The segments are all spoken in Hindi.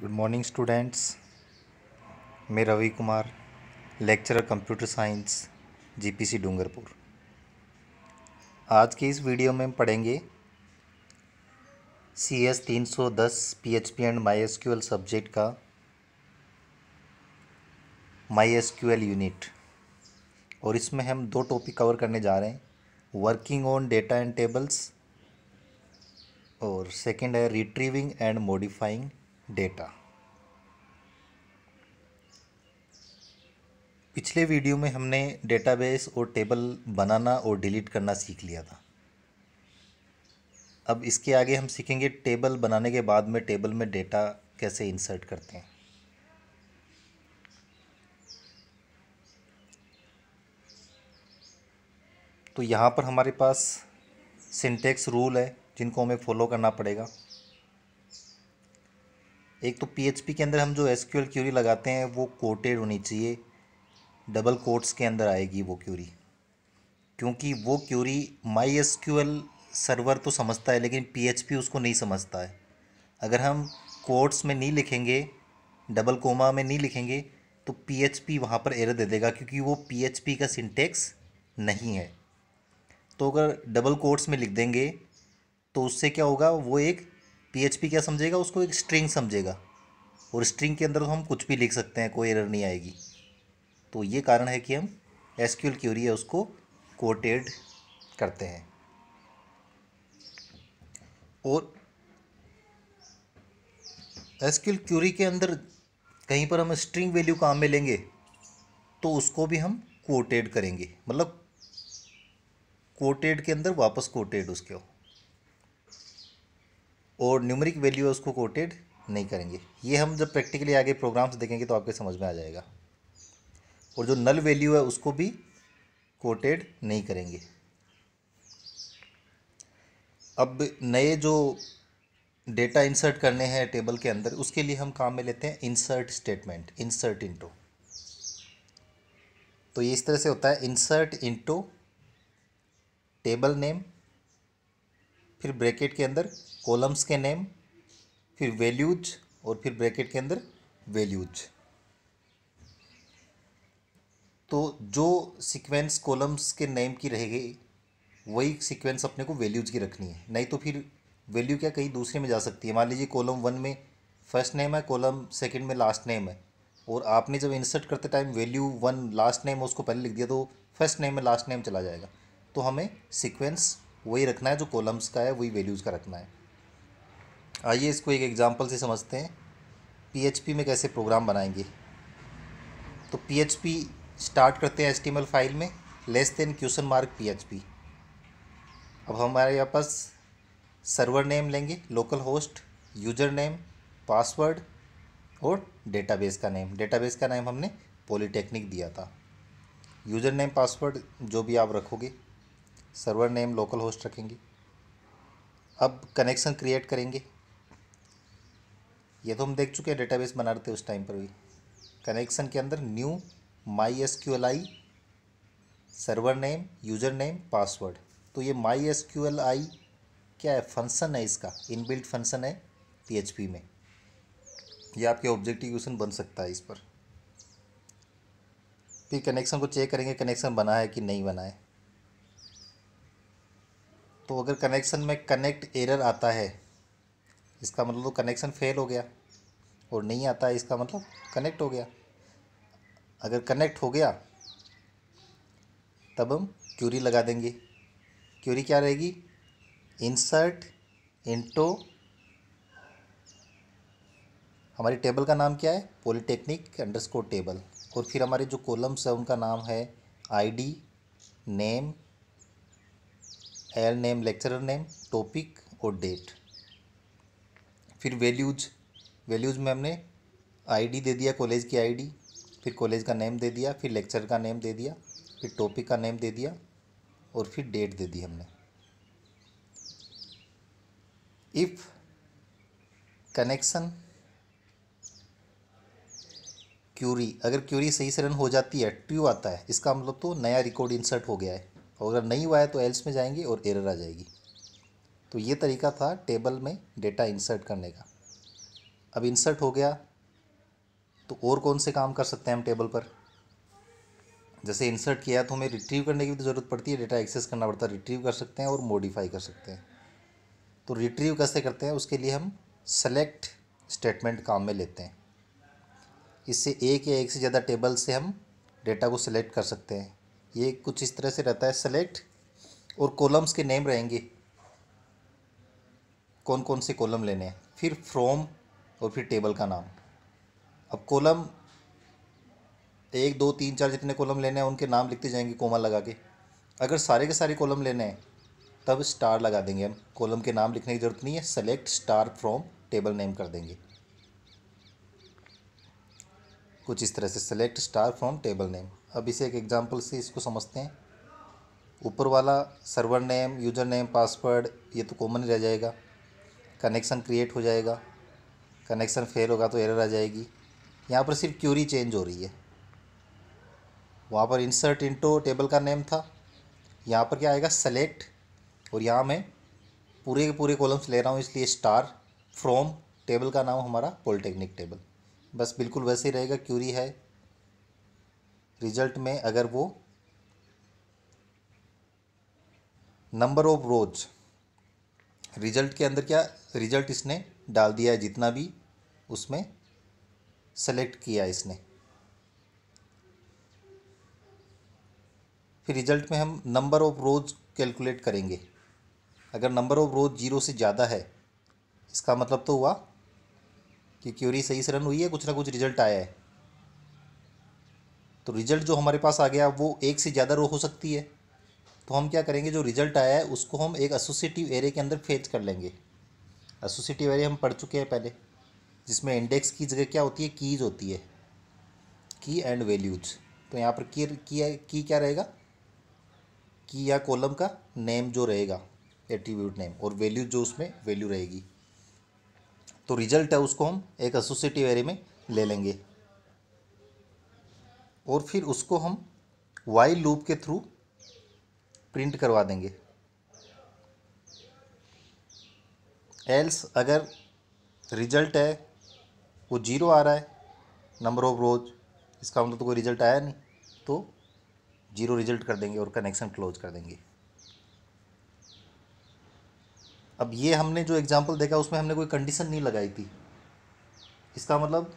गुड मॉर्निंग स्टूडेंट्स मैं Ravi Kumar lecturer computer science GPC Dungarpur आज के इस वीडियो में हम पढ़ेंगे सी एस तीन सौ दस P H P and my S Q L subject का my S Q L unit और इसमें हम दो टॉपिक कवर करने जा रहे हैं working on data and tables और सेकेंड है रिट्रीविंग एंड मॉडिफाइंग डेटा पिछले वीडियो में हमने डेटाबेस और टेबल बनाना और डिलीट करना सीख लिया था अब इसके आगे हम सीखेंगे टेबल बनाने के बाद में टेबल में डेटा कैसे इंसर्ट करते हैं तो यहाँ पर हमारे पास सिंटेक्स रूल है जिनको हमें फॉलो करना पड़ेगा एक तो पीएचपी के अंदर हम जो एसक्यूएल क्यूरी लगाते हैं वो कोटेड होनी चाहिए डबल कोट्स के अंदर आएगी वो क्यूरी क्योंकि वो क्यूरी माई एस सर्वर तो समझता है लेकिन पीएचपी उसको नहीं समझता है अगर हम कोट्स में नहीं लिखेंगे डबल कोमा में नहीं लिखेंगे तो पीएचपी वहाँ पर एरर दे देगा क्योंकि वो पीएचपी का सिंटेक्स नहीं है तो अगर डबल कोट्स में लिख देंगे तो उससे क्या होगा वो एक पीएचपी क्या समझेगा उसको एक स्ट्रिंग समझेगा और स्ट्रिंग के अंदर तो हम कुछ भी लिख सकते हैं कोई एरर नहीं आएगी तो ये कारण है कि हम एस क्यूल क्यूरी है उसको कोटेड करते हैं और एस क्यूल क्यूरी के अंदर कहीं पर हम स्ट्रिंग वैल्यू काम में लेंगे तो उसको भी हम कोटेड करेंगे मतलब कोटेड के अंदर वापस कोटेड उसके और न्यूमरिक वैल्यू उसको कोटेड नहीं करेंगे ये हम जब प्रैक्टिकली आगे प्रोग्राम्स देखेंगे तो आपके समझ में आ जाएगा और जो नल वैल्यू है उसको भी कोटेड नहीं करेंगे अब नए जो डेटा इंसर्ट करने हैं टेबल के अंदर उसके लिए हम काम में लेते हैं इंसर्ट स्टेटमेंट इंसर्ट इंटो तो ये इस तरह से होता है इंसर्ट इंटो टेबल नेम फिर ब्रैकेट के अंदर कॉलम्स के नेम फिर वैल्यूज और फिर ब्रैकेट के अंदर वैल्यूज तो जो सीक्वेंस कॉलम्स के नेम की रहेगी वही सीक्वेंस अपने को वैल्यूज की रखनी है नहीं तो फिर वैल्यू क्या कहीं दूसरे में जा सकती है मान लीजिए कॉलम वन में फर्स्ट नेम है कॉलम सेकंड में लास्ट नेम है और आपने जब इंसर्ट करते time value one last name उसको पहले लिख दिया तो फर्स्ट नेम में लास्ट नेम चला जाएगा तो हमें सीक्वेंस वही रखना है जो कॉलम्स का है वही वैल्यूज़ का रखना है आइए इसको एक एग्जाम्पल से समझते हैं पीएचपी में कैसे प्रोग्राम बनाएंगे तो पीएचपी स्टार्ट करते हैं एचटीएमएल फाइल में less than question mark PHP अब हमारे यहाँ पास सर्वर नेम लेंगे local host user name password और डेटाबेस का नेम डेटाबेस का नेम हमने पॉलीटेक्निक दिया था यूजर नेम पासवर्ड जो भी आप रखोगे सर्वर नेम लोकल होस्ट रखेंगे अब कनेक्शन क्रिएट करेंगे ये तो हम देख चुके हैं डेटाबेस बना रहे थे उस टाइम पर भी कनेक्शन के अंदर new my S Q L I server name user name password तो ये my S Q L I क्या है फंक्शन है इसका इनबिल्ट फंक्शन है पी में ये आपके ऑब्जेक्टिव क्वेश्चन बन सकता है इस पर फिर कनेक्शन को चेक करेंगे कनेक्शन बना है कि नहीं बना है तो अगर कनेक्शन में कनेक्ट एरर आता है इसका मतलब तो कनेक्शन फेल हो गया और नहीं आता है इसका मतलब कनेक्ट हो गया अगर कनेक्ट हो गया तब हम क्यूरी लगा देंगे क्यूरी क्या रहेगी इंसर्ट इंटो हमारी टेबल का नाम क्या है पॉलीटेक्निक अंडरस्कोर टेबल और फिर हमारे जो कॉलम्स है उनका नाम है ID name L name lecturer name topic और डेट फिर वैल्यूज वैल्यूज में हमने आईडी दे दिया कॉलेज की आईडी फिर कॉलेज का नेम दे दिया फिर लेक्चर का नेम दे दिया फिर टॉपिक का नेम दे दिया और फिर डेट दे दी हमने इफ़ कनेक्शन क्यूरी अगर क्यूरी सही से रन हो जाती है ट्रू आता है इसका मतलब तो नया रिकॉर्ड इंसर्ट हो गया है और अगर नहीं हुआ है तो एल्स में जाएंगे और एरर आ जाएगी तो ये तरीका था टेबल में डेटा इंसर्ट करने का अब इंसर्ट हो गया तो और कौन से काम कर सकते हैं हम टेबल पर जैसे इंसर्ट किया तो हमें रिट्रीव करने की भी तो ज़रूरत पड़ती है डेटा एक्सेस करना पड़ता है रिट्रीव कर सकते हैं और मॉडिफाई कर सकते हैं तो रिट्रीव कैसे करते हैं उसके लिए हम सेलेक्ट स्टेटमेंट काम में लेते हैं इससे एक या एक से ज़्यादा टेबल से हम डेटा को सिलेक्ट कर सकते हैं ये कुछ इस तरह से रहता है सेलेक्ट और कॉलम्स के नेम रहेंगे कौन कौन से कॉलम लेने हैं फिर फ्रॉम और फिर टेबल का नाम अब कॉलम एक दो तीन चार जितने कॉलम लेने हैं उनके नाम लिखते जाएंगे कोमा लगा के अगर सारे के सारे कॉलम लेने हैं तब स्टार लगा देंगे हम कॉलम के नाम लिखने की ज़रूरत नहीं है select star from table name कर देंगे कुछ इस तरह से select star from table name अब इसे एक एग्जाम्पल से इसको समझते हैं ऊपर वाला server name user name password ये तो कॉमन रह जाएगा कनेक्शन क्रिएट हो जाएगा कनेक्शन फेल होगा तो एरर आ जाएगी यहाँ पर सिर्फ क्यूरी चेंज हो रही है वहाँ पर इंसर्ट इंटो टेबल का नेम था यहाँ पर क्या आएगा सेलेक्ट और यहाँ मैं पूरे के पूरे कॉलम्स ले रहा हूँ इसलिए स्टार फ्रॉम टेबल का नाम हमारा पॉलिटेक्निक टेबल बस बिल्कुल वैसे ही रहेगा क्यूरी है रिजल्ट में अगर वो नंबर ऑफ रोज रिजल्ट के अंदर क्या रिजल्ट इसने डाल दिया है जितना भी उसमें सेलेक्ट किया इसने फिर रिजल्ट में हम नंबर ऑफ रोज कैलकुलेट करेंगे अगर नंबर ऑफ रोज जीरो से ज़्यादा है इसका मतलब तो हुआ कि क्यूरी सही से रन हुई है कुछ ना कुछ रिजल्ट आया है तो रिजल्ट जो हमारे पास आ गया वो एक से ज़्यादा रो हो सकती है तो हम क्या करेंगे जो रिजल्ट आया है उसको हम एक एसोसिएटिव एरे के अंदर फेच कर लेंगे एसोसिएटिव एरे हम पढ़ चुके हैं पहले जिसमें इंडेक्स की जगह क्या होती है कीज होती है की एंड वैल्यूज तो यहाँ पर की की, की क्या रहेगा की या कॉलम का नेम जो रहेगा एट्रीब्यूट नेम और वैल्यू जो उसमें वैल्यू रहेगी तो रिजल्ट है उसको हम एक एसोसिएटिव एरे में ले लेंगे और फिर उसको हम वाइल लूप के थ्रू प्रिंट करवा देंगे एल्स अगर रिजल्ट है वो जीरो आ रहा है नंबर ऑफ रोज इसका मतलब तो कोई रिजल्ट आया नहीं तो जीरो रिजल्ट कर देंगे और कनेक्शन क्लोज कर देंगे अब ये हमने जो एग्ज़ाम्पल देखा उसमें हमने कोई कंडीशन नहीं लगाई थी इसका मतलब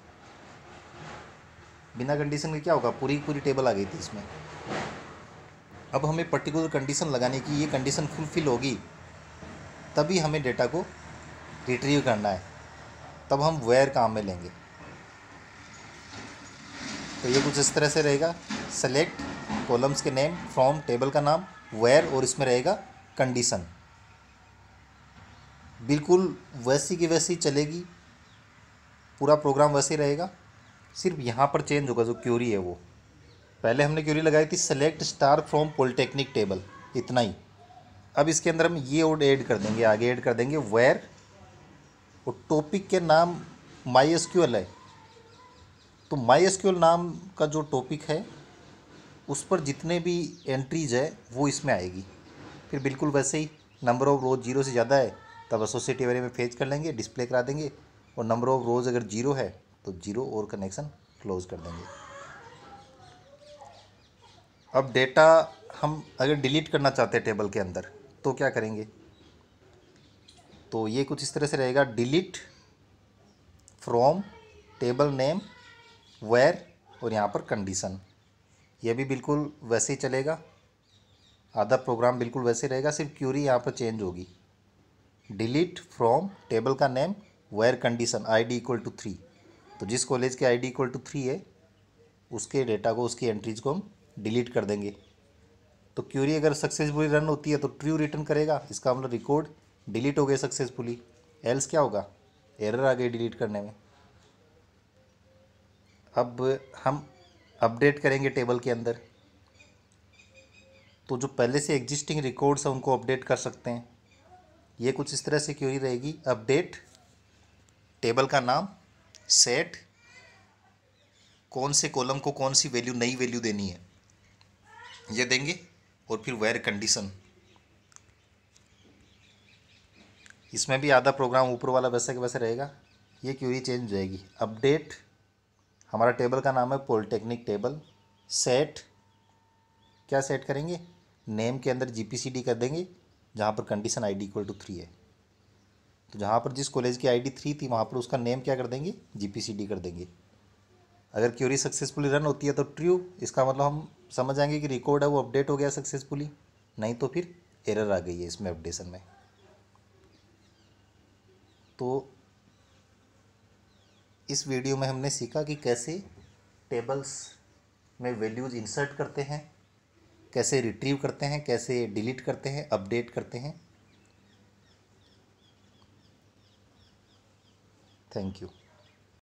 बिना कंडीशन के क्या होगा पूरी पूरी टेबल आ गई थी इसमें अब हमें पर्टिकुलर कंडीशन लगाने की ये कंडीशन फुलफिल होगी तभी हमें डेटा को रिट्रीव करना है तब हम वेयर काम में लेंगे तो ये कुछ इस तरह से रहेगा सेलेक्ट कॉलम्स के नेम फ्रॉम टेबल का नाम वेयर और इसमें रहेगा कंडीशन बिल्कुल वैसी की वैसी चलेगी पूरा प्रोग्राम वैसे ही रहेगा सिर्फ यहाँ पर चेंज होगा जो क्यूरी है वो पहले हमने क्यूरी लगाई थी select star from polytechnic table इतना ही अब इसके अंदर हम ये और ऐड कर देंगे आगे ऐड कर देंगे वेयर और टॉपिक के नाम माई एस है तो माई एस नाम का जो टॉपिक है उस पर जितने भी एंट्रीज है वो इसमें आएगी फिर बिल्कुल वैसे ही नंबर ऑफ़ रोज़ जीरो से ज़्यादा है तब एसोसिएटिव एरिया में फेज कर लेंगे डिस्प्ले करा देंगे और नंबर ऑफ़ रोज़ अगर जीरो है तो जीरो और कनेक्शन क्लोज कर देंगे अब डेटा हम अगर डिलीट करना चाहते हैं टेबल के अंदर तो क्या करेंगे तो ये कुछ इस तरह से रहेगा delete from table name where और यहाँ पर कंडीशन ये भी बिल्कुल वैसे ही चलेगा आधा प्रोग्राम बिल्कुल वैसे रहेगा सिर्फ क्यूरी यहाँ पर चेंज होगी डिलीट फ्रॉम टेबल का name where condition I D equal to three तो जिस कॉलेज के I D equal to three है उसके डेटा को उसकी एंट्रीज को हम डिलीट कर देंगे तो क्यूरी अगर सक्सेसफुली रन होती है तो ट्रू रिटर्न करेगा इसका मतलब रिकॉर्ड डिलीट हो गए सक्सेसफुली एल्स क्या होगा एरर आ गई डिलीट करने में अब हम अपडेट करेंगे टेबल के अंदर तो जो पहले से एग्जिस्टिंग रिकॉर्ड्स हैं उनको अपडेट कर सकते हैं ये कुछ इस तरह से क्यूरी रहेगी अपडेट टेबल का नाम सेट कौन से कॉलम को कौन सी वैल्यू नई वैल्यू देनी है ये देंगे और फिर वेयर कंडीशन इसमें भी आधा प्रोग्राम ऊपर वाला वैसे के वैसे रहेगा ये क्यूरी चेंज हो जाएगी अपडेट हमारा टेबल का नाम है पॉलिटेक्निक टेबल सेट क्या सेट करेंगे नेम के अंदर जीपीसीडी कर देंगे जहाँ पर condition ID equal to three है तो जहाँ पर जिस कॉलेज की आईडी थ्री थी वहाँ पर उसका नेम क्या कर देंगे जीपीसीडी कर देंगे अगर क्यूरी सक्सेसफुली रन होती है तो ट्रू इसका मतलब हम समझ जाएंगे कि रिकॉर्ड है वो अपडेट हो गया सक्सेसफुली नहीं तो फिर एरर आ गई है इसमें अपडेशन में तो इस वीडियो में हमने सीखा कि कैसे टेबल्स में वैल्यूज़ इंसर्ट करते हैं कैसे रिट्रीव करते हैं कैसे डिलीट करते हैं अपडेट करते हैं থ্যাংক ইউ